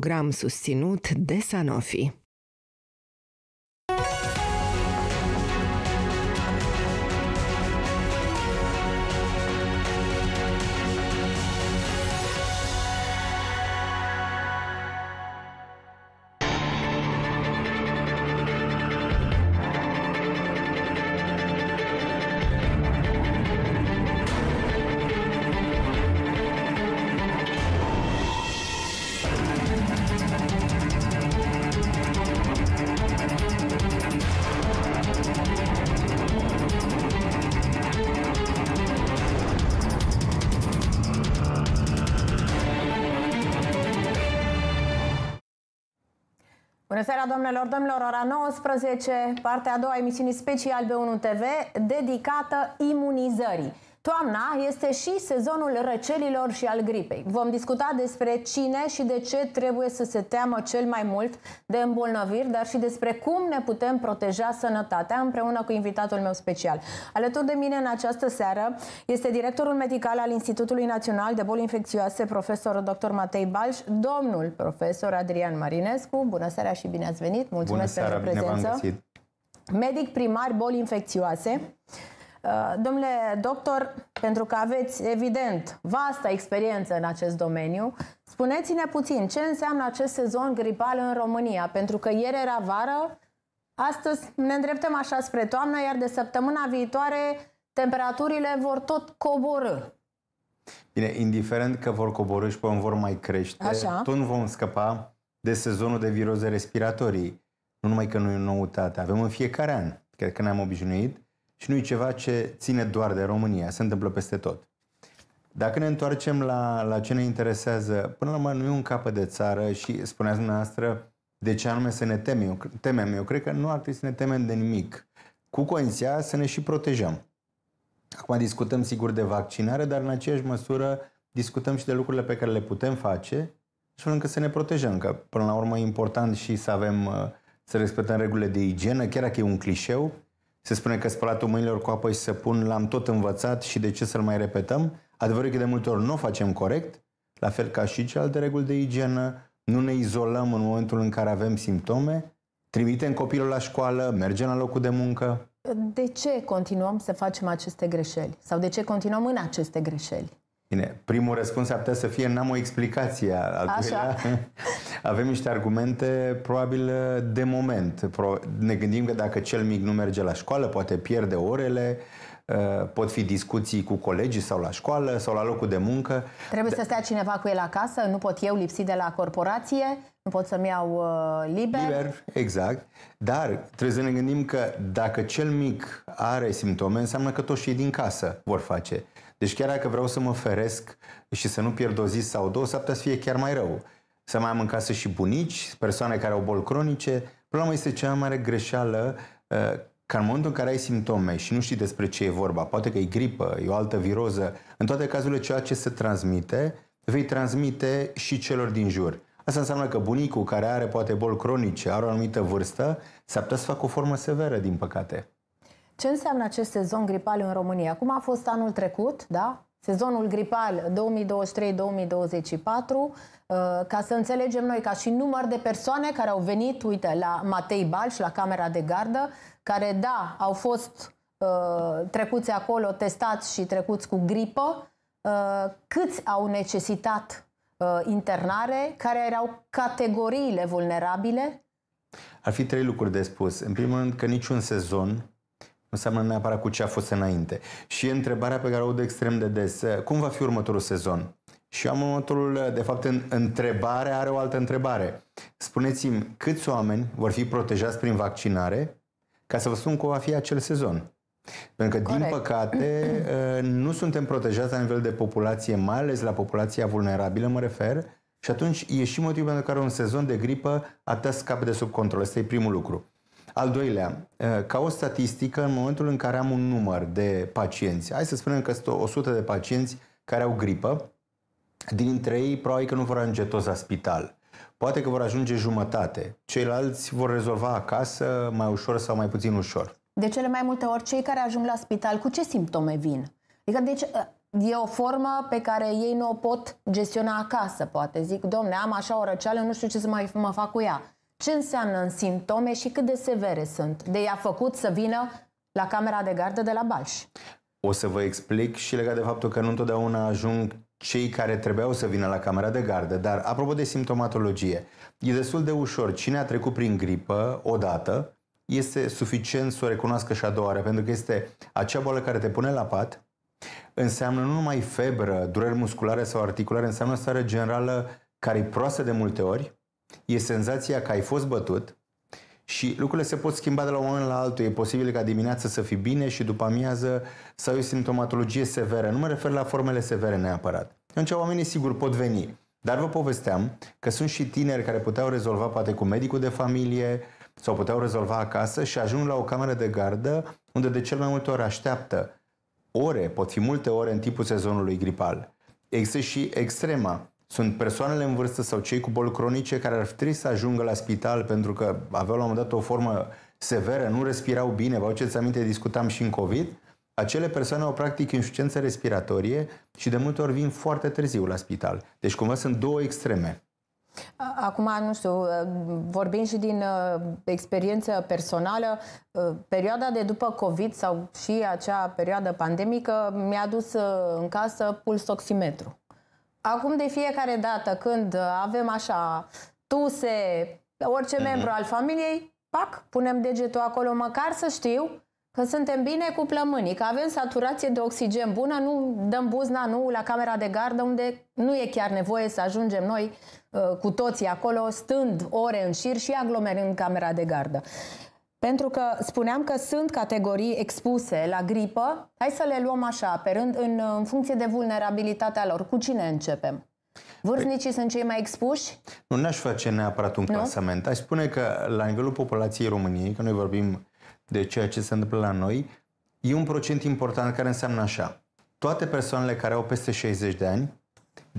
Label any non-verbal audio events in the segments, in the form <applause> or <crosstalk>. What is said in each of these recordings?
program susținut de Sanofi. Bună seara, domnilor, domnilor, ora 19, partea a doua emisiunii special b 1 TV, dedicată imunizării. Toamna este și sezonul răcelilor și al gripei. Vom discuta despre cine și de ce trebuie să se teamă cel mai mult de îmbolnăviri, dar și despre cum ne putem proteja sănătatea împreună cu invitatul meu special. Alături de mine în această seară este directorul medical al Institutului Național de Boli Infecțioase, profesor dr. Matei Balș, domnul profesor Adrian Marinescu. Bună seara și bine ați venit! Mulțumesc Bună seara, pentru prezență! Medic primar boli infecțioase. Uh, domnule doctor, pentru că aveți, evident, vasta experiență în acest domeniu, spuneți-ne puțin ce înseamnă acest sezon gripal în România, pentru că ieri era vară, astăzi ne îndreptăm așa spre toamnă, iar de săptămâna viitoare temperaturile vor tot coborâ. Bine, indiferent că vor coborâ și până vor mai crește, așa. tot nu vom scăpa de sezonul de viroze respiratorii. Nu numai că nu e noutate, avem în fiecare an. Cred că ne-am obișnuit și nu e ceva ce ține doar de România, se întâmplă peste tot. Dacă ne întoarcem la, la ce ne interesează, până la urmă nu e un capăt de țară și spuneați dumneavoastră de ce anume să ne temem. Eu, temem. Eu cred că nu ar trebui să ne temem de nimic, cu condiția să ne și protejăm. Acum discutăm sigur de vaccinare, dar în aceeași măsură discutăm și de lucrurile pe care le putem face și încât să ne protejăm, că până la urmă e important și să avem, uh, să respectăm regulile de igienă, chiar dacă e un clișeu, se spune că spălatul mâinilor cu apă și săpun l-am tot învățat și de ce să-l mai repetăm? Adevărul că de multe ori nu o facem corect, la fel ca și celelalte reguli de igienă, nu ne izolăm în momentul în care avem simptome, trimitem copilul la școală, mergem la locul de muncă. De ce continuăm să facem aceste greșeli? Sau de ce continuăm în aceste greșeli? Bine, primul răspuns ar putea să fie n-am o explicație. Al Așa. <laughs> avem niște argumente probabil de moment. Ne gândim că dacă cel mic nu merge la școală, poate pierde orele, uh, pot fi discuții cu colegii sau la școală sau la locul de muncă. Trebuie da. să stea cineva cu el acasă, nu pot eu lipsi de la corporație, nu pot să-mi iau uh, liber. Liber, exact. Dar trebuie să ne gândim că dacă cel mic are simptome, înseamnă că toți cei din casă vor face. Deci chiar dacă vreau să mă feresc și să nu pierd o zi sau două, s-ar putea să fie chiar mai rău. Să mai am în casă și bunici, persoane care au boli cronice. Problema este cea mai mare greșeală uh, ca în momentul în care ai simptome și nu știi despre ce e vorba, poate că e gripă, e o altă viroză, în toate cazurile ceea ce se transmite, vei transmite și celor din jur. Asta înseamnă că bunicul care are poate boli cronice, are o anumită vârstă, s-ar putea să facă o formă severă, din păcate. Ce înseamnă acest sezon gripal în România? Cum a fost anul trecut, da? Sezonul gripal 2023-2024, uh, ca să înțelegem noi ca și număr de persoane care au venit, uite, la Matei Balș, la Camera de Gardă, care, da, au fost uh, trecuți acolo, testați și trecuți cu gripă, uh, câți au necesitat internare, care erau categoriile vulnerabile? Ar fi trei lucruri de spus. În primul rând că niciun sezon înseamnă neapărat cu ce a fost înainte. Și e întrebarea pe care o aud extrem de des. Eh, cum va fi următorul sezon? Și am următorul, eh, de fapt, în, întrebare are o altă întrebare. Spuneți-mi câți oameni vor fi protejați prin vaccinare ca să vă spun cum va fi acel sezon. Pentru că, Corect. din păcate, eh, nu suntem protejați la nivel de populație, mai ales la populația vulnerabilă, mă refer, și atunci e și motivul pentru care un sezon de gripă atât scapă de sub control. Asta e primul lucru. Al doilea, uh, ca o statistică, în momentul în care am un număr de pacienți, hai să spunem că sunt 100 de pacienți care au gripă, dintre ei probabil că nu vor ajunge toți la spital. Poate că vor ajunge jumătate. Ceilalți vor rezolva acasă mai ușor sau mai puțin ușor. De cele mai multe ori, cei care ajung la spital, cu ce simptome vin? Adică, deci, uh, e o formă pe care ei nu o pot gestiona acasă, poate. Zic, domne, am așa o răceală, nu știu ce să mai mă fac cu ea ce înseamnă în simptome și cât de severe sunt, de i-a făcut să vină la camera de gardă de la Balș. O să vă explic și legat de faptul că nu întotdeauna ajung cei care trebuiau să vină la camera de gardă, dar apropo de simptomatologie, e destul de ușor. Cine a trecut prin gripă odată, este suficient să o recunoască și a doua oară, pentru că este acea boală care te pune la pat, înseamnă nu numai febră, dureri musculare sau articulare, înseamnă o stare generală care e proastă de multe ori, e senzația că ai fost bătut și lucrurile se pot schimba de la un moment la altul. E posibil ca dimineața să fii bine și după amiază să ai o simptomatologie severă. Nu mă refer la formele severe neapărat. Atunci oamenii sigur pot veni. Dar vă povesteam că sunt și tineri care puteau rezolva poate cu medicul de familie sau puteau rezolva acasă și ajung la o cameră de gardă unde de cel mai multe ori așteaptă ore, pot fi multe ore în timpul sezonului gripal. Există și extrema sunt persoanele în vârstă sau cei cu boli cronice care ar trebui să ajungă la spital pentru că aveau la un moment dat o formă severă, nu respirau bine, vă aduceți aminte, discutam și în COVID, acele persoane au practic insuficiență respiratorie și de multe ori vin foarte târziu la spital. Deci cumva sunt două extreme. Acum, nu știu, ă, vorbim și din uh, experiență personală. Uh, perioada de după COVID sau și acea perioadă pandemică mi-a dus uh, în casă pulsoximetru. Acum de fiecare dată când avem așa tuse, orice mm-hmm. membru al familiei, pac, punem degetul acolo, măcar să știu că suntem bine cu plămânii, că avem saturație de oxigen bună, nu dăm buzna, nu la camera de gardă, unde nu e chiar nevoie să ajungem noi uh, cu toții acolo, stând ore în șir și aglomerând camera de gardă. Pentru că spuneam că sunt categorii expuse la gripă. Hai să le luăm așa, pe rând, în, în funcție de vulnerabilitatea lor. Cu cine începem? Vârstnicii păi, sunt cei mai expuși? Nu ne-aș face neapărat un nu? clasament. Aș spune că la nivelul populației României, că noi vorbim de ceea ce se întâmplă la noi, e un procent important care înseamnă așa. Toate persoanele care au peste 60 de ani,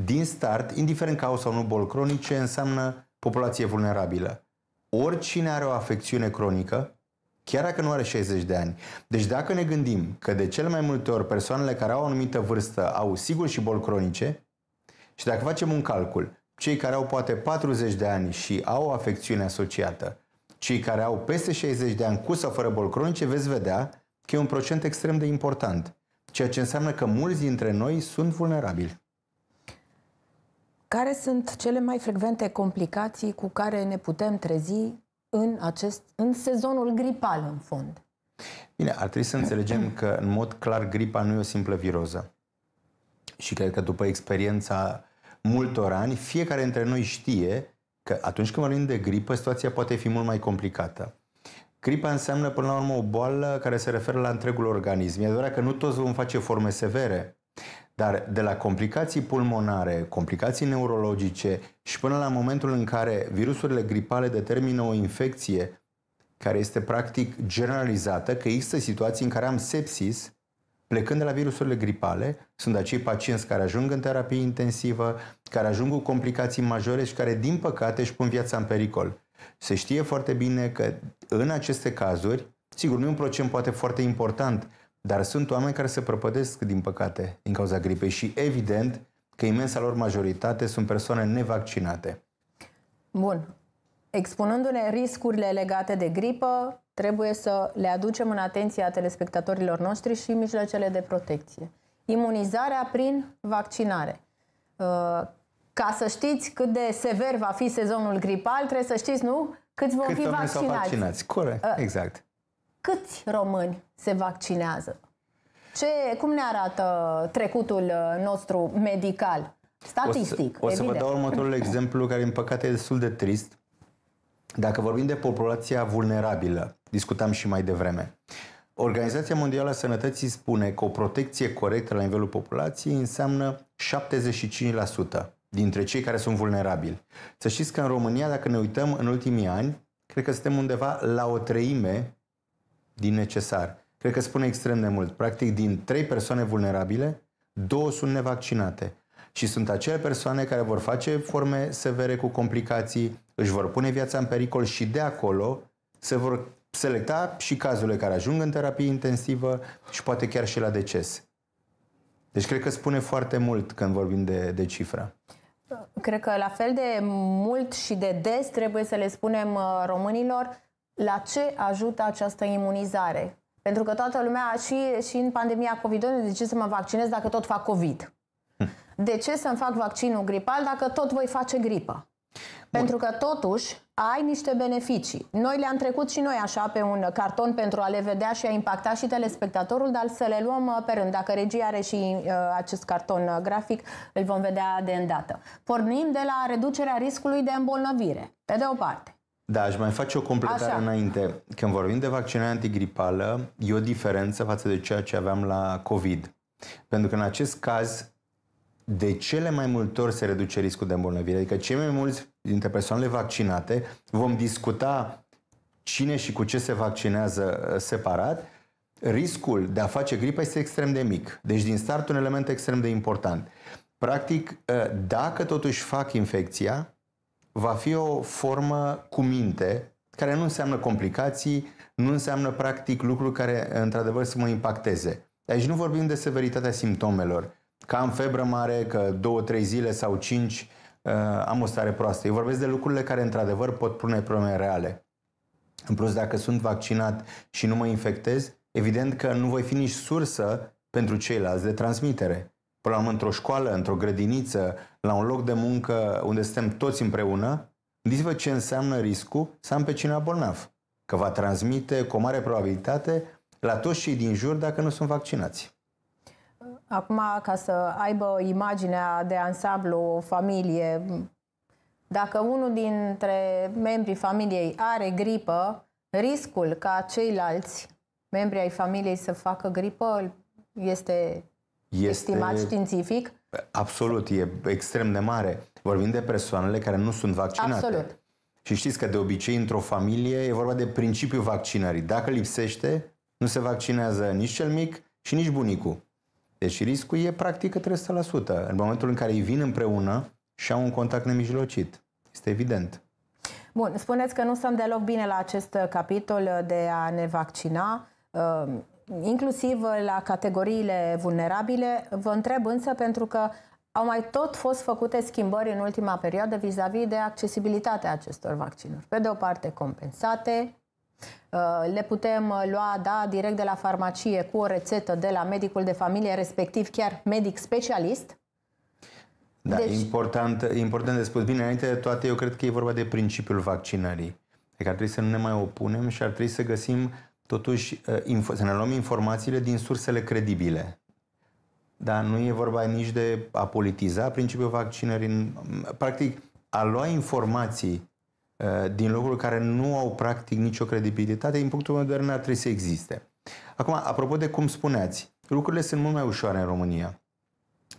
din start, indiferent că au sau nu boli cronice, înseamnă populație vulnerabilă. Oricine are o afecțiune cronică, chiar dacă nu are 60 de ani. Deci dacă ne gândim că de cele mai multe ori persoanele care au o anumită vârstă au sigur și boli cronice și dacă facem un calcul, cei care au poate 40 de ani și au o afecțiune asociată, cei care au peste 60 de ani cu sau fără boli cronice, veți vedea că e un procent extrem de important, ceea ce înseamnă că mulți dintre noi sunt vulnerabili. Care sunt cele mai frecvente complicații cu care ne putem trezi în, acest, în sezonul gripal, în fond. Bine, ar trebui să înțelegem că, în mod clar, gripa nu e o simplă viroză. Și cred că după experiența multor ani, fiecare dintre noi știe că atunci când vorbim de gripă, situația poate fi mult mai complicată. Gripa înseamnă, până la urmă, o boală care se referă la întregul organism. E adevărat că nu toți vom face forme severe, dar de la complicații pulmonare, complicații neurologice și până la momentul în care virusurile gripale determină o infecție care este practic generalizată, că există situații în care am sepsis, plecând de la virusurile gripale, sunt acei pacienți care ajung în terapie intensivă, care ajung cu complicații majore și care, din păcate, își pun viața în pericol. Se știe foarte bine că în aceste cazuri, sigur, nu e un procent poate foarte important, dar sunt oameni care se prăpădesc, din păcate, din cauza gripei și, evident, că imensa lor majoritate sunt persoane nevaccinate. Bun. Expunându-ne riscurile legate de gripă, trebuie să le aducem în atenția telespectatorilor noștri și mijloacele de protecție. Imunizarea prin vaccinare. Uh, ca să știți cât de sever va fi sezonul gripal, trebuie să știți, nu? Câți vom Cât fi vaccinați. vaccinați. Corect, uh, exact câți români se vaccinează? Ce, cum ne arată trecutul uh, nostru medical? Statistic, O să, o să vă dau următorul <laughs> exemplu care, în păcate, e destul de trist. Dacă vorbim de populația vulnerabilă, discutam și mai devreme, Organizația Mondială a Sănătății spune că o protecție corectă la nivelul populației înseamnă 75% dintre cei care sunt vulnerabili. Să știți că în România, dacă ne uităm în ultimii ani, cred că suntem undeva la o treime din necesar. Cred că spune extrem de mult. Practic, din trei persoane vulnerabile, două sunt nevaccinate. Și sunt acele persoane care vor face forme severe cu complicații, își vor pune viața în pericol și de acolo se vor selecta și cazurile care ajung în terapie intensivă și poate chiar și la deces. Deci cred că spune foarte mult când vorbim de, de cifra. Cred că la fel de mult și de des trebuie să le spunem uh, românilor la ce ajută această imunizare? Pentru că toată lumea, și, și în pandemia covid de ce să mă vaccinez dacă tot fac COVID? Hm. De ce să-mi fac vaccinul gripal dacă tot voi face gripă? Bun. Pentru că totuși ai niște beneficii. Noi le-am trecut și noi așa pe un carton pentru a le vedea și a impacta și telespectatorul, dar să le luăm uh, pe rând. Dacă regia are și uh, acest carton uh, grafic, îl vom vedea de îndată. Pornim de la reducerea riscului de îmbolnăvire, pe de o parte. Da, aș mai face o completare Așa. înainte. Când vorbim de vaccinare antigripală, e o diferență față de ceea ce aveam la COVID. Pentru că în acest caz, de cele mai multe ori se reduce riscul de îmbolnăvire. Adică cei mai mulți dintre persoanele vaccinate vom discuta cine și cu ce se vaccinează uh, separat, riscul de a face gripă este extrem de mic. Deci, din start, un element extrem de important. Practic, uh, dacă totuși fac infecția, va fi o formă cu minte, care nu înseamnă complicații, nu înseamnă practic lucruri care într-adevăr să mă impacteze. Aici nu vorbim de severitatea simptomelor, că am febră mare, că două, trei zile sau cinci uh, am o stare proastă. Eu vorbesc de lucrurile care într-adevăr pot pune probleme reale. În plus, dacă sunt vaccinat și nu mă infectez, evident că nu voi fi nici sursă pentru ceilalți de transmitere până la urmă într-o școală, într-o grădiniță, la un loc de muncă unde suntem toți împreună, gândiți-vă ce înseamnă riscul să am pe cineva bolnav. Că va transmite cu o mare probabilitate la toți cei din jur dacă nu sunt vaccinați. Acum, ca să aibă imaginea de ansamblu, familie, dacă unul dintre membrii familiei are gripă, riscul ca ceilalți membri ai familiei să facă gripă este este estimat științific? Absolut, e extrem de mare. Vorbim de persoanele care nu sunt vaccinate. Absolut. Și știți că de obicei într-o familie e vorba de principiul vaccinării. Dacă lipsește, nu se vaccinează nici cel mic și nici bunicul. Deci riscul e practic 300%. În momentul în care îi vin împreună și au un contact nemijlocit. Este evident. Bun, spuneți că nu sunt deloc bine la acest capitol de a ne vaccina. Ehm, inclusiv la categoriile vulnerabile. Vă întreb însă pentru că au mai tot fost făcute schimbări în ultima perioadă vis-a-vis -vis de accesibilitatea acestor vaccinuri. Pe de o parte compensate, uh, le putem lua da, direct de la farmacie cu o rețetă de la medicul de familie, respectiv chiar medic specialist, da, deci... important, important de spus. Bine, înainte de toate, eu cred că e vorba de principiul vaccinării. Adică ar trebui să nu ne mai opunem și ar trebui să găsim totuși ă, să ne luăm informațiile din sursele credibile. Dar nu e vorba nici de a politiza principiul vaccinării. Practic, a lua informații ă, din locuri care nu au practic nicio credibilitate, din punctul meu de vedere, trebuie ar trebui să existe. Acum, apropo de cum spuneați, lucrurile sunt mult mai ușoare în România.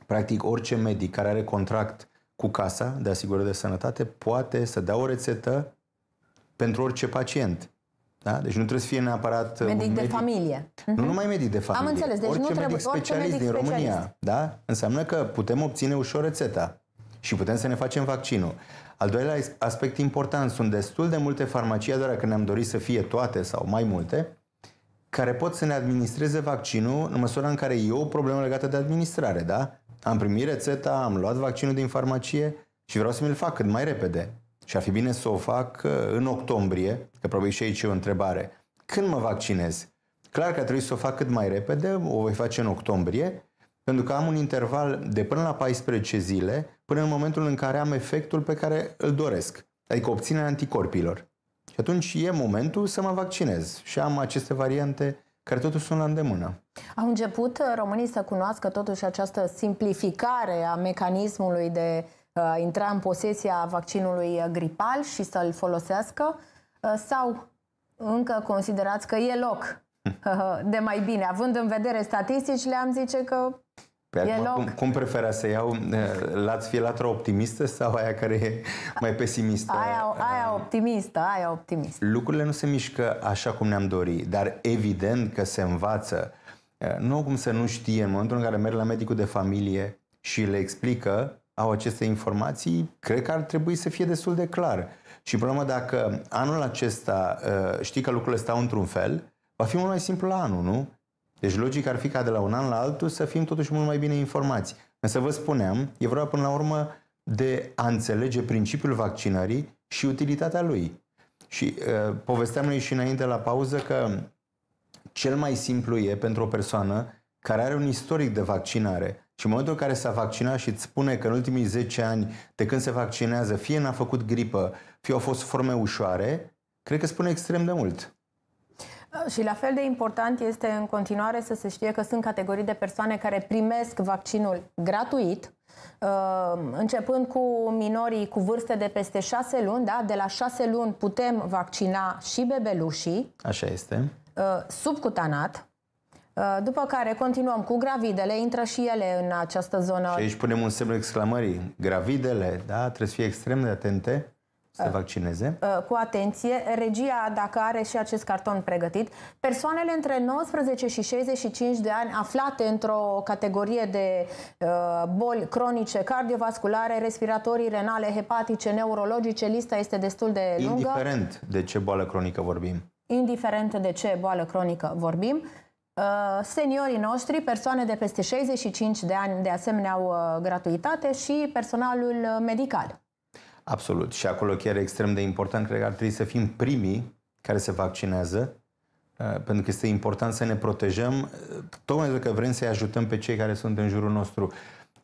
Practic, orice medic care are contract cu casa de asigurări de sănătate poate să dea o rețetă pentru orice pacient. Da? Deci nu trebuie să fie neapărat medic, uh, medic de familie. Nu mhm. numai medic de familie. Am înțeles, deci orice nu trebuie medic specialist orice medic din specialist. România, da? Înseamnă că putem obține ușor rețeta și putem să ne facem vaccinul. Al doilea aspect important, sunt destul de multe farmacii, doar că ne-am dorit să fie toate sau mai multe, care pot să ne administreze vaccinul în măsura în care e o problemă legată de administrare, da? Am primit rețeta, am luat vaccinul din farmacie și vreau să mi-l fac cât mai repede și ar fi bine să o fac uh, în octombrie, că probabil și aici e o întrebare, când mă vaccinez? Clar că trebuie să o fac cât mai repede, o voi face în octombrie, pentru că am un interval de până la 14 zile, până în momentul în care am efectul pe care îl doresc, adică obținerea anticorpilor. Și atunci e momentul să mă vaccinez și am aceste variante care totuși sunt la îndemână. Au început uh, românii să cunoască totuși această simplificare a mecanismului de Uh, intra în posesia vaccinului gripal și să-l folosească uh, sau încă considerați că e loc <laughs> uh, de mai bine, având în vedere statisticile, am zice că pe păi e acum, loc. Cum, cum prefera să iau? L-ați fi optimistă sau aia care e mai pesimistă? Aia, aia um, optimistă, aia optimistă. Lucrurile nu se mișcă așa cum ne-am dorit, dar evident că se învață. Nu cum să nu știe în momentul în care merg la medicul de familie și le explică au aceste informații, cred că ar trebui să fie destul de clar. Și problema dacă anul acesta uh, știi că lucrurile stau într-un fel, va fi mult mai simplu la anul, nu? Deci logic ar fi ca de la un an la altul să fim totuși mult mai bine informați. Însă vă spuneam, e vorba până la urmă de a înțelege principiul vaccinării și utilitatea lui. Și uh, povesteam noi și înainte la pauză că cel mai simplu e pentru o persoană care are un istoric de vaccinare și în momentul în care s-a vaccinat și îți spune că în ultimii 10 ani, de când se vaccinează, fie n-a făcut gripă, fie au fost forme ușoare, cred că spune extrem de mult. Și la fel de important este în continuare să se știe că sunt categorii de persoane care primesc vaccinul gratuit, începând cu minorii cu vârste de peste 6 luni, da? de la 6 luni putem vaccina și bebelușii. Așa este. Subcutanat, Uh, după care continuăm cu gravidele, intră și ele în această zonă. Și aici punem un semn exclamării. Gravidele, da? Trebuie să fie extrem de atente să uh, vaccineze. Uh, cu atenție, regia, dacă are și acest carton pregătit, persoanele între 19 și 65 de ani aflate într-o categorie de uh, boli cronice, cardiovasculare, respiratorii, renale, hepatice, neurologice, lista este destul de lungă. Indiferent de ce boală cronică vorbim. Indiferent de ce boală cronică vorbim, Uh, seniorii noștri, persoane de peste 65 de ani, de asemenea au uh, gratuitate și personalul uh, medical. Absolut. Și acolo chiar e extrem de important, cred că ar trebui să fim primii care se vaccinează, pentru că este important să ne protejăm, tocmai pentru că vrem să-i ajutăm pe cei care sunt în jurul nostru.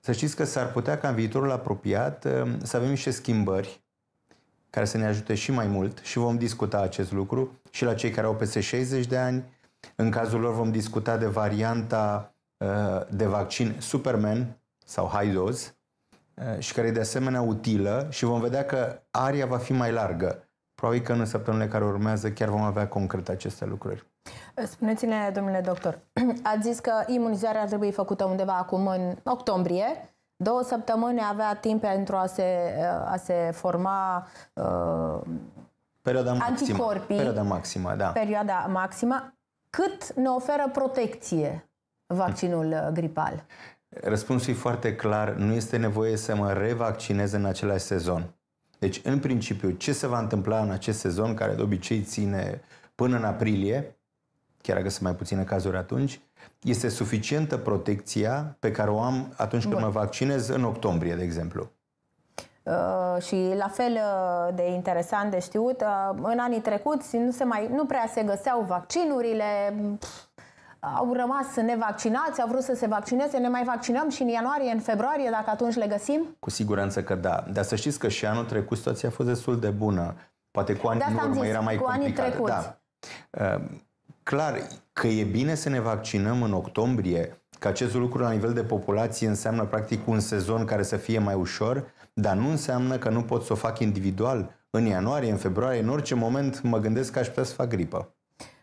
Să știți că s-ar putea ca în viitorul apropiat să avem niște schimbări care să ne ajute și mai mult și vom discuta acest lucru și la cei care au peste 60 de ani, în cazul lor vom discuta de varianta uh, de vaccin Superman sau High Dose uh, și care e de asemenea utilă și vom vedea că aria va fi mai largă. Probabil că în săptămânile care urmează chiar vom avea concret aceste lucruri. Spuneți-ne, domnule doctor, <clears throat> ați zis că imunizarea ar trebui făcută undeva acum în octombrie. Două săptămâni avea timp pentru a se, uh, a se forma uh, perioada maximă, anticorpii. Perioada maximă, da. Perioada maximă. Cât ne oferă protecție vaccinul uh, gripal? Răspunsul e foarte clar, nu este nevoie să mă revaccinez în același sezon. Deci, în principiu, ce se va întâmpla în acest sezon, care de obicei ține până în aprilie, chiar dacă sunt mai puține cazuri atunci, este suficientă protecția pe care o am atunci când Bun. mă vaccinez în octombrie, de exemplu. Uh, și la fel uh, de interesant de știut, uh, în anii trecuți nu, se mai, nu prea se găseau vaccinurile, au rămas nevaccinați, au vrut să se vaccineze, ne mai vaccinăm și în ianuarie, în februarie, dacă atunci le găsim? Cu siguranță că da. Dar să știți că și anul trecut situația a fost destul de bună. Poate cu anii în urmă zis, era mai cu complicată. Anii trecuți. da. Clar că e bine să ne vaccinăm în octombrie, că acest lucru la nivel de populație înseamnă practic un sezon care să fie mai ușor, dar nu înseamnă că nu pot să o fac individual în ianuarie, în februarie, în orice moment mă gândesc că aș putea să fac gripă.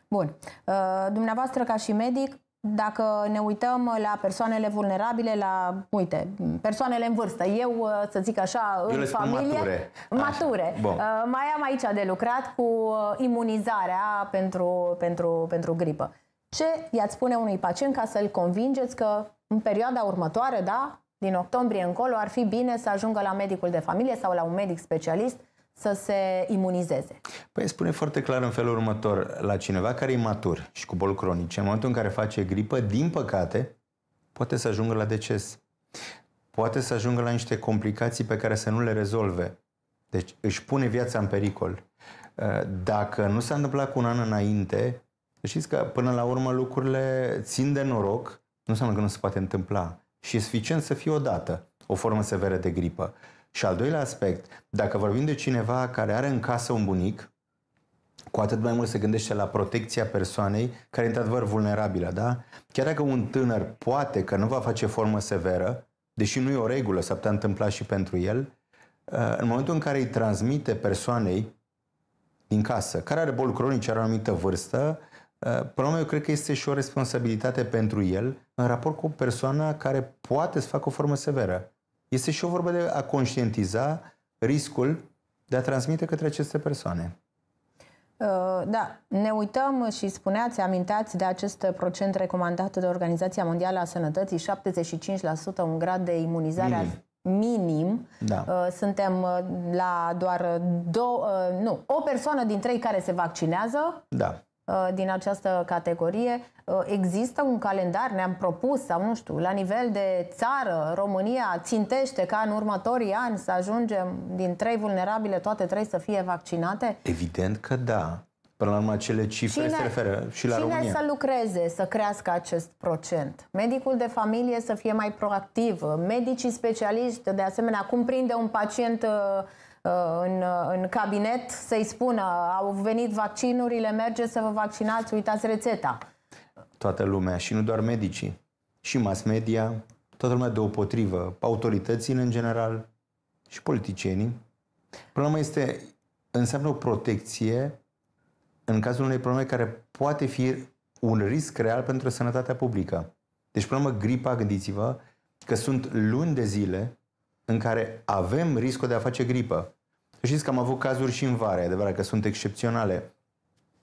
Bun. Uh, dumneavoastră, ca și medic, dacă ne uităm la persoanele vulnerabile, la, uite, persoanele în vârstă, eu, uh, să zic așa, eu în familie, mature, mature. Așa. Bun. Uh, mai am aici de lucrat cu imunizarea pentru, pentru, pentru gripă. Ce i-ați spune unui pacient ca să-l convingeți că în perioada următoare, da, din octombrie încolo, ar fi bine să ajungă la medicul de familie sau la un medic specialist să se imunizeze. Păi spune foarte clar în felul următor, la cineva care e matur și cu boli cronice, în momentul în care face gripă, din păcate, poate să ajungă la deces. Poate să ajungă la niște complicații pe care să nu le rezolve. Deci își pune viața în pericol. Uh, dacă nu s-a întâmplat cu un an înainte, știți că până la urmă lucrurile țin de noroc, nu înseamnă că nu se poate întâmpla și e suficient să fie odată o formă severă de gripă. Și al doilea aspect, dacă vorbim de cineva care are în casă un bunic, cu atât mai mult se gândește la protecția persoanei care e într-adevăr vulnerabilă, da? Chiar dacă un tânăr poate că nu va face formă severă, deși nu e o regulă, s-ar putea întâmpla și pentru el, uh, în momentul în care îi transmite persoanei din casă, care are boli cronice, are o anumită vârstă, Eh, urmă, eu cred că este și o responsabilitate pentru el în raport cu persoana care poate să facă o formă severă. Este și o vorbă de a conștientiza riscul de a transmite către aceste persoane. Eh, da, ne uităm și spuneați, amintați de acest procent recomandat de Organizația Mondială a Sănătății, 75% un grad de imunizare minim. minim. Da. Eh, suntem la doar două, nu, o persoană din trei care se vaccinează. Da. Uh, din această categorie. Uh, există un calendar, ne-am propus sau nu știu, la nivel de țară, România țintește ca în următorii ani să ajungem din trei vulnerabile, toate trei să fie vaccinate? Evident că da. Până la urmă, acele cifre cine, se referă și la cine România. Cine să lucreze, să crească acest procent? Medicul de familie să fie mai proactiv, medicii specialiști, de asemenea, cum prinde un pacient uh, Uh, în, uh, în cabinet să-i spună au venit vaccinurile, mergeți să vă vaccinați, uitați rețeta. Toată lumea și nu doar medicii, și mass media, toată lumea deopotrivă, autoritățile în general și politicienii. Problema este, înseamnă o protecție în cazul unei probleme care poate fi un risc real pentru sănătatea publică. Deci problema gripa, gândiți-vă, că sunt luni de zile în care avem riscul de a face gripă. Știți că am avut cazuri și în vară, adevărat că sunt excepționale.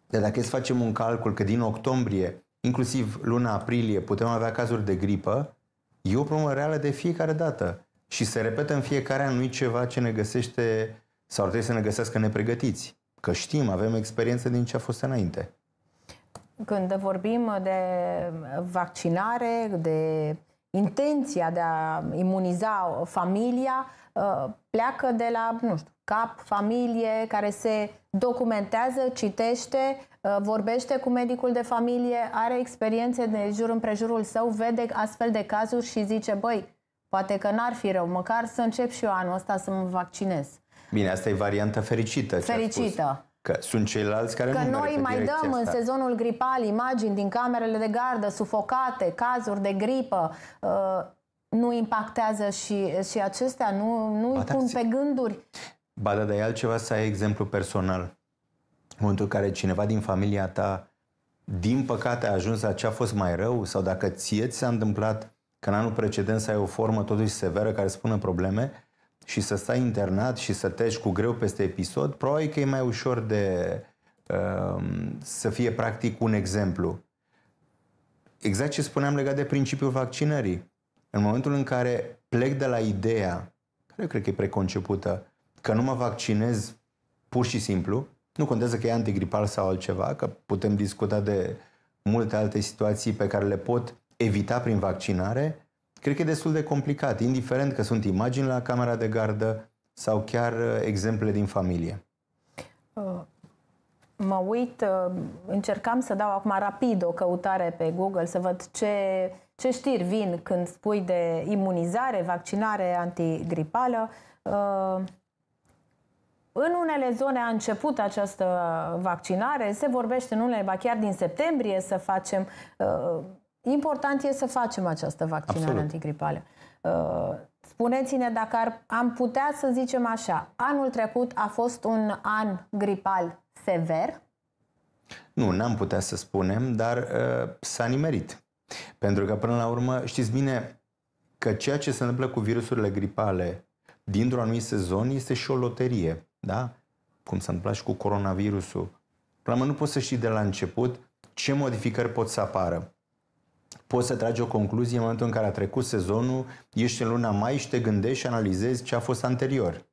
Dar dacă îți facem un calcul că din octombrie, inclusiv luna aprilie, putem avea cazuri de gripă, e o problemă reală de fiecare dată. Și se repetă în fiecare an, nu ceva ce ne găsește sau trebuie să ne găsească nepregătiți. Că știm, avem experiență din ce a fost înainte. Când vorbim de vaccinare, de intenția de a imuniza familia uh, pleacă de la, nu știu, cap, familie, care se documentează, citește, uh, vorbește cu medicul de familie, are experiențe de jur împrejurul său, vede astfel de cazuri și zice, băi, poate că n-ar fi rău, măcar să încep și eu anul ăsta să mă vaccinez. Bine, asta e varianta fericită. Fericită. Că sunt ceilalți care că nu noi mai dăm asta. în sezonul gripal imagini din camerele de gardă sufocate, cazuri de gripă. Uh, nu impactează și, și acestea, nu, nu îi da, pun pe gânduri. Ba da, dar e altceva să ai exemplu personal. În momentul în care cineva din familia ta, din păcate, a ajuns la ce a fost mai rău, sau dacă ție ți s-a întâmplat că în anul precedent să ai o formă totuși severă care spune probleme, și să stai internat și să treci cu greu peste episod, probabil că e mai ușor de uh, să fie practic un exemplu. Exact ce spuneam legat de principiul vaccinării. În momentul în care plec de la ideea, care eu cred că e preconcepută, că nu mă vaccinez pur și simplu, nu contează că e antigripal sau altceva, că putem discuta de multe alte situații pe care le pot evita prin vaccinare, Cred că e destul de complicat, indiferent că sunt imagini la camera de gardă sau chiar uh, exemple din familie. Uh, mă uit, uh, încercam să dau acum rapid o căutare pe Google să văd ce, ce știri vin când spui de imunizare, vaccinare antigripală. În unele zone a început această vaccinare, se vorbește în unele, ba chiar din septembrie să facem Important e să facem această vaccinare Absolut. antigripală. Uh, spuneți-ne dacă ar, am putea să zicem așa, anul trecut a fost un an gripal sever? Nu, n-am putea să spunem, dar uh, s-a nimerit. Pentru că, până la urmă, știți bine că ceea ce se întâmplă cu virusurile gripale dintr-o anumită sezon este și o loterie, da? Cum s-a întâmplat și cu coronavirusul. Până la urmă, nu poți să știi de la început ce modificări pot să apară poți să tragi o concluzie în momentul în care a trecut sezonul, ești în luna mai și te gândești și analizezi ce a fost anterior.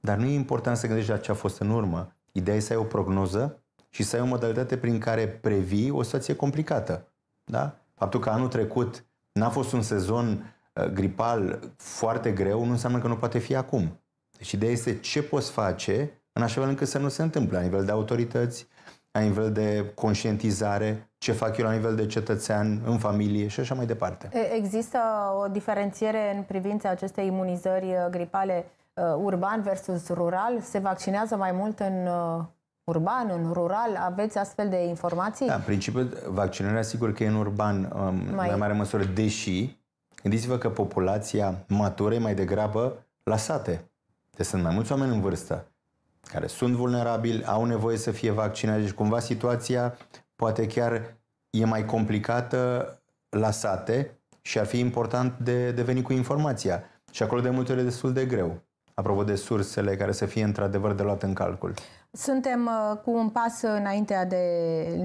Dar nu e important să gândești la ce a fost în urmă. Ideea e să ai o prognoză și să ai o modalitate prin care previi o situație complicată. Da? Faptul că anul trecut n-a fost un sezon uh, gripal foarte greu nu înseamnă că nu poate fi acum. Deci ideea este ce poți face în așa fel încât să nu se întâmple la nivel de autorități, la nivel de conștientizare, ce fac eu la nivel de cetățean, în familie și așa mai departe. Există o diferențiere în privința acestei imunizări uh, gripale uh, urban versus rural? Se vaccinează mai mult în uh, urban, în rural? Aveți astfel de informații? Da, în principiu, vaccinarea sigur că e în urban, um, mai... la mare măsură, deși gândiți-vă că populația matură e mai degrabă la sate. Deci sunt mai mulți oameni în vârstă care sunt vulnerabili, au nevoie să fie vaccinați. Deci cumva situația poate chiar e mai complicată la sate și ar fi important de, de veni cu informația. Și acolo de multe ori e destul de greu apropo de sursele care să fie într-adevăr de luat în calcul. Suntem uh, cu un pas înaintea de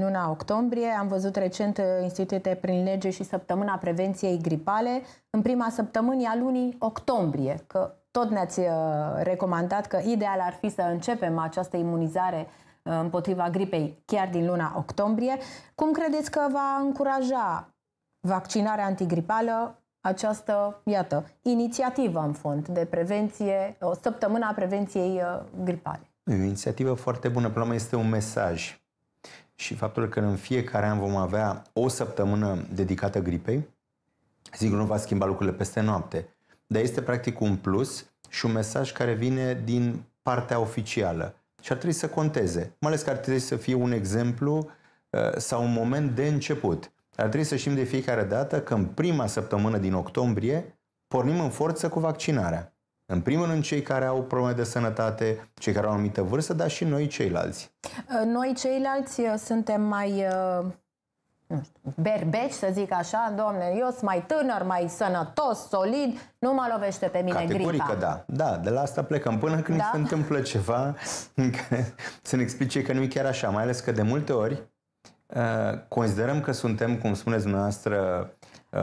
luna octombrie. Am văzut recent uh, instituite prin lege și săptămâna prevenției gripale în prima săptămână a lunii octombrie, că tot ne-ați uh, recomandat că ideal ar fi să începem această imunizare uh, Uh, împotriva gripei chiar din luna octombrie. Cum credeți că va încuraja vaccinarea antigripală această, iată, inițiativă în fond de prevenție, o săptămână a prevenției uh, gripale? E o inițiativă foarte bună, pe la este un mesaj. Și faptul că în fiecare an vom avea o săptămână dedicată gripei, sigur nu va schimba lucrurile peste noapte, dar este practic un plus și un mesaj care vine din partea oficială. Și ar trebui să conteze. Mai ales că ar trebui să fie un exemplu uh, sau un moment de început. Ar trebui să știm de fiecare dată că în prima săptămână din octombrie pornim în forță cu vaccinarea. În primul rând cei care au probleme de sănătate, cei care au o anumită vârstă, dar și noi ceilalți. Uh, noi ceilalți uh, suntem mai nu știu, berbeci, să zic așa, domne, eu sunt mai tânăr, mai sănătos, solid, nu mă lovește pe mine Categorică, gripa. da. Da, de la asta plecăm. Până când da? se întâmplă ceva <laughs> să ne explice că nu e chiar așa. Mai ales că de multe ori uh, considerăm că suntem, cum spuneți dumneavoastră, uh,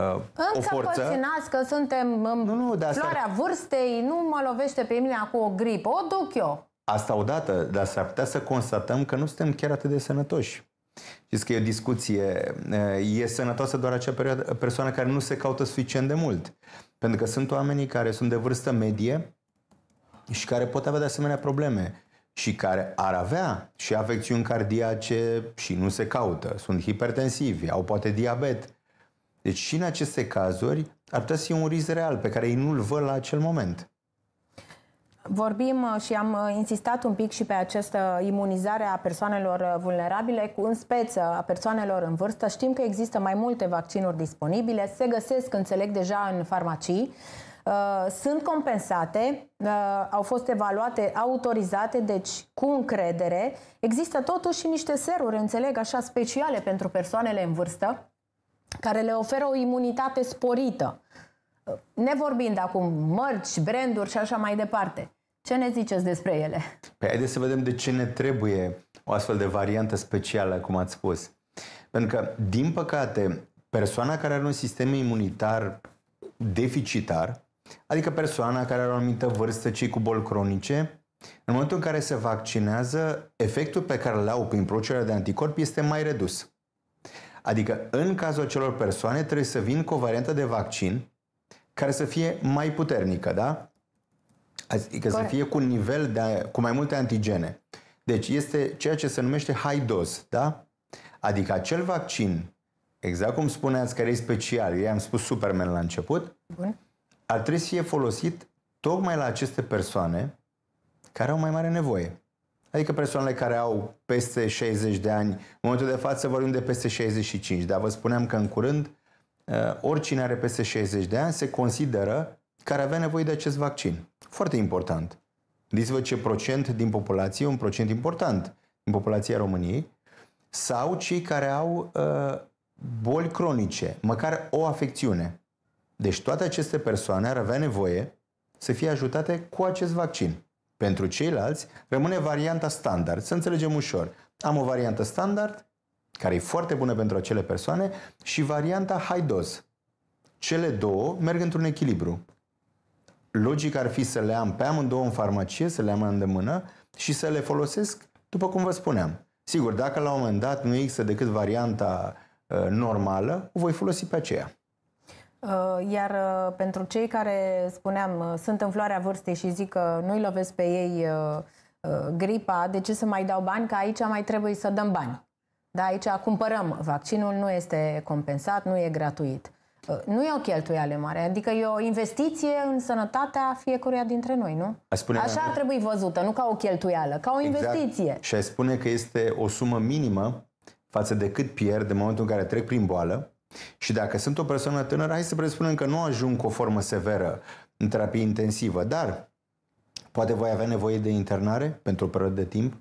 Încă o forță. Încă că suntem în nu, nu, de asta... floarea vârstei, nu mă lovește pe mine cu o gripă, o duc eu. Asta odată, dar s-ar putea să constatăm că nu suntem chiar atât de sănătoși. Știți că e o discuție. E sănătoasă doar acea perioadă, persoană care nu se caută suficient de mult. Pentru că sunt oamenii care sunt de vârstă medie și care pot avea de asemenea probleme și care ar avea și afecțiuni cardiace și nu se caută. Sunt hipertensivi, au poate diabet. Deci și în aceste cazuri ar putea să fie un risc real pe care ei nu-l văd la acel moment. Vorbim uh, și am uh, insistat un pic și pe această imunizare a persoanelor uh, vulnerabile, cu în speță a persoanelor în vârstă. Știm că există mai multe vaccinuri disponibile, se găsesc, înțeleg, deja în farmacii sunt compensate, au fost evaluate, autorizate, deci cu încredere. Există totuși și niște seruri, înțeleg, așa speciale pentru persoanele în vârstă, care le oferă o imunitate sporită ne vorbind acum mărci, branduri și așa mai departe. Ce ne ziceți despre ele? Păi haideți să vedem de ce ne trebuie o astfel de variantă specială, cum ați spus. Pentru că, din păcate, persoana care are un sistem imunitar deficitar, adică persoana care are o anumită vârstă, cei cu boli cronice, în momentul în care se vaccinează, efectul pe care îl au prin producerea de anticorpi este mai redus. Adică, în cazul acelor persoane, trebuie să vin cu o variantă de vaccin care să fie mai puternică, da? Adică Corect. să fie cu un nivel de, cu mai multe antigene. Deci este ceea ce se numește high dose, da? Adică acel vaccin, exact cum spuneați, care e special, i-am spus Superman la început, Bun. ar trebui să fie folosit tocmai la aceste persoane care au mai mare nevoie. Adică persoanele care au peste 60 de ani, în momentul de față vorbim de peste 65, dar vă spuneam că în curând Eh, oricine are peste 60 de ani se consideră care avea nevoie de acest vaccin. Foarte important. Gândiți-vă ce procent din populație, un procent important din populația României, sau cei care au uh, boli cronice, măcar o afecțiune. Deci toate aceste persoane ar avea nevoie să fie ajutate cu acest vaccin. Pentru ceilalți rămâne varianta standard. Să înțelegem ușor. Am o variantă standard, care e foarte bună pentru acele persoane, și varianta high dose. Cele două merg într-un echilibru. Logic ar fi să le am pe amândouă în farmacie, să le am în mână și să le folosesc după cum vă spuneam. Sigur, dacă la un moment dat nu există decât varianta uh, normală, o voi folosi pe aceea. Uh, iar uh, pentru cei care, spuneam, uh, sunt în floarea vârstei și zic că nu-i lovesc pe ei gripa, de ce să mai dau bani? Că aici mai trebuie să dăm bani. Da, aici cumpărăm. Vaccinul nu este compensat, nu e gratuit. Uh, nu e o cheltuială mare, adică e o investiție în sănătatea fiecăruia dintre noi, nu? spune Așa ar trebui văzută, nu ca o cheltuială, ca o exact. investiție. Și ai spune că este o sumă minimă față de cât pierd de momentul în care trec prin boală și dacă sunt o persoană tânără, hai să presupunem că nu ajung cu o formă severă în terapie intensivă, dar poate voi avea nevoie de internare pentru o perioadă de timp,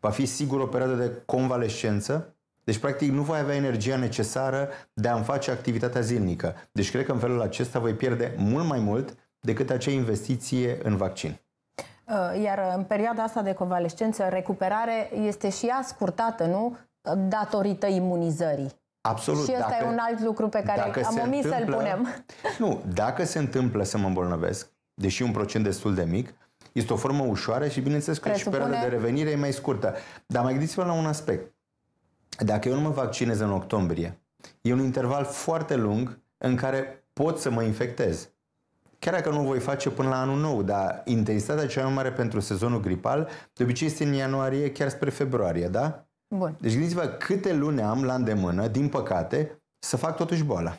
Va fi sigur o perioadă de convalescență, deci practic nu va avea energia necesară de a-mi face activitatea zilnică. Deci cred că în felul acesta voi pierde mult mai mult decât acea investiție în vaccin. Uh, iar în perioada asta de convalescență, recuperare este și ea scurtată, nu? Datorită imunizării. Absolut. Și ăsta e un alt lucru pe care am omis să-l punem. Nu, dacă se întâmplă să mă îmbolnăvesc, deși un procent destul de mic, este o formă ușoară și, bineînțeles, că Presupune... și perioada de revenire e mai scurtă. Dar mai gândiți-vă la un aspect. Dacă eu nu mă vaccinez în octombrie, e un interval foarte lung în care pot să mă infectez. Chiar dacă nu voi face până la anul nou, dar intensitatea cea mai mare pentru sezonul gripal de obicei este în ianuarie, chiar spre februarie, da? Bun. Deci gândiți-vă câte luni am la îndemână, din păcate, să fac totuși boala.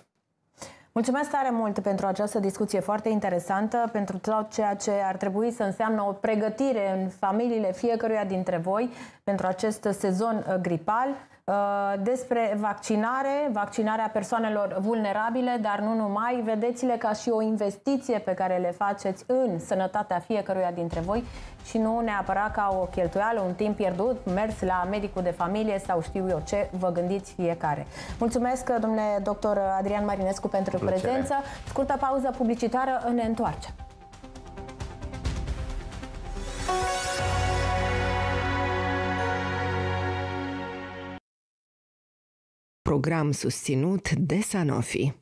Mulțumesc tare mult pentru această discuție foarte interesantă, pentru tot ceea ce ar trebui să înseamnă o pregătire în familiile fiecăruia dintre voi pentru acest sezon gripal. Uh, despre vaccinare, vaccinarea persoanelor vulnerabile, dar nu numai. Vedeți-le ca și o investiție pe care le faceți în sănătatea fiecăruia dintre voi și nu neapărat ca o cheltuială, un timp pierdut, mers la medicul de familie sau știu eu ce, vă gândiți fiecare. Mulțumesc, domnule doctor Adrian Marinescu, pentru Plăcere. prezență. Scurtă pauză publicitară, ne întoarcem. program susținut de Sanofi.